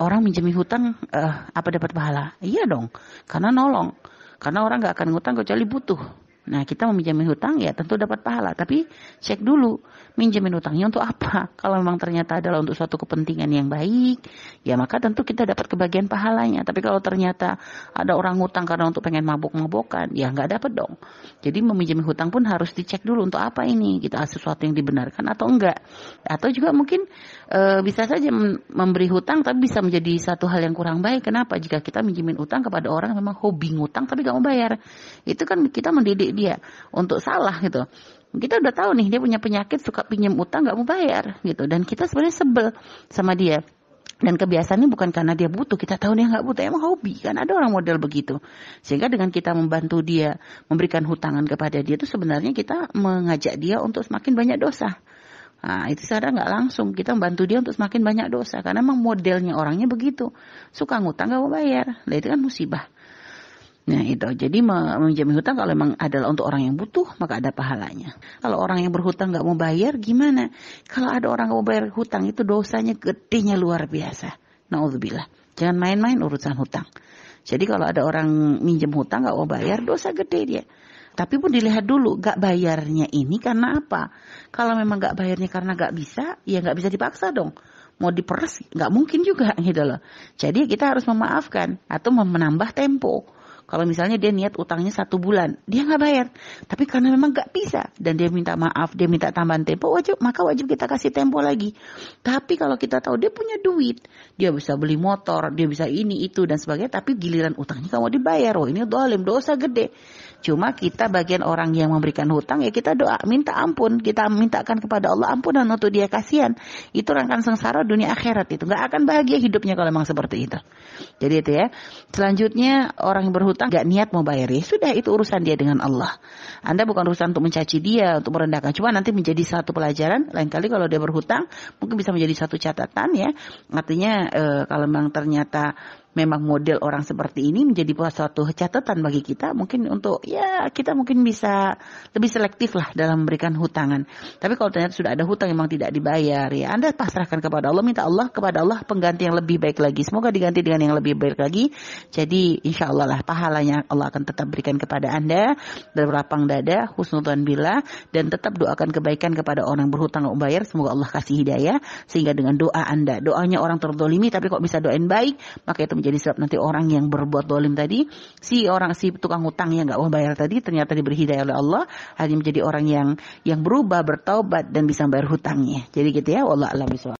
orang minjemi hutang uh, apa dapat pahala? Iya dong, karena nolong. Karena orang nggak akan ngutang kecuali butuh. Nah, kita meminjamin hutang ya tentu dapat pahala, tapi cek dulu minjemin hutangnya untuk apa. Kalau memang ternyata adalah untuk suatu kepentingan yang baik, ya maka tentu kita dapat kebagian pahalanya. Tapi kalau ternyata ada orang hutang karena untuk pengen mabuk-mabukan, ya nggak dapat dong. Jadi meminjami hutang pun harus dicek dulu untuk apa ini, kita gitu, ah, sesuatu yang dibenarkan atau enggak. Atau juga mungkin e, bisa saja memberi hutang tapi bisa menjadi satu hal yang kurang baik. Kenapa? Jika kita minjemin hutang kepada orang memang hobi ngutang tapi gak mau bayar. Itu kan kita mendidik dia untuk salah gitu kita udah tahu nih dia punya penyakit suka pinjam utang nggak mau bayar gitu dan kita sebenarnya sebel sama dia dan kebiasaannya bukan karena dia butuh kita tahu dia nggak butuh emang hobi kan ada orang model begitu sehingga dengan kita membantu dia memberikan hutangan kepada dia itu sebenarnya kita mengajak dia untuk semakin banyak dosa Nah, itu secara nggak langsung kita membantu dia untuk semakin banyak dosa karena emang modelnya orangnya begitu suka ngutang nggak mau bayar, nah itu kan musibah. Nah itu, jadi meminjami hutang kalau memang adalah untuk orang yang butuh maka ada pahalanya. Kalau orang yang berhutang nggak mau bayar gimana? Kalau ada orang nggak mau bayar hutang itu dosanya gedenya luar biasa. Nauzubillah. Jangan main-main urusan hutang. Jadi kalau ada orang minjem hutang nggak mau bayar dosa gede dia. Tapi pun dilihat dulu gak bayarnya ini karena apa? Kalau memang gak bayarnya karena gak bisa, ya gak bisa dipaksa dong mau diperas nggak mungkin juga gitu loh. Jadi kita harus memaafkan atau menambah tempo. Kalau misalnya dia niat utangnya satu bulan, dia nggak bayar. Tapi karena memang nggak bisa dan dia minta maaf, dia minta tambahan tempo wajib, maka wajib kita kasih tempo lagi. Tapi kalau kita tahu dia punya duit, dia bisa beli motor, dia bisa ini itu dan sebagainya, tapi giliran utangnya kamu dibayar. oh ini dolim, dosa gede. Cuma kita bagian orang yang memberikan hutang ya kita doa, minta ampun, kita mintakan kepada Allah ampunan untuk dia kasihan. Itu rangkaian sengsara dunia akhirat itu nggak akan bahagia hidupnya kalau memang seperti itu. Jadi itu ya. Selanjutnya orang yang berhutang berhutang gak niat mau bayar ya sudah itu urusan dia dengan Allah. Anda bukan urusan untuk mencaci dia, untuk merendahkan. Cuma nanti menjadi satu pelajaran. Lain kali kalau dia berhutang mungkin bisa menjadi satu catatan ya. Artinya e, kalau memang ternyata memang model orang seperti ini menjadi suatu catatan bagi kita mungkin untuk ya kita mungkin bisa lebih selektif lah dalam memberikan hutangan. Tapi kalau ternyata sudah ada hutang emang memang tidak dibayar ya Anda pasrahkan kepada Allah minta Allah kepada Allah pengganti yang lebih baik lagi. Semoga diganti dengan yang lebih baik lagi. Jadi insya Allah lah pahalanya Allah akan tetap berikan kepada Anda berlapang dada husnudzan bila dan tetap doakan kebaikan kepada orang berhutang nggak bayar semoga Allah kasih hidayah sehingga dengan doa Anda doanya orang terdolimi tapi kok bisa doain baik maka itu jadi sebab nanti orang yang berbuat dolim tadi, si orang si tukang utang yang nggak mau bayar tadi ternyata diberi hidayah oleh Allah, hanya menjadi orang yang yang berubah, bertaubat dan bisa bayar hutangnya. Jadi gitu ya, Allah alam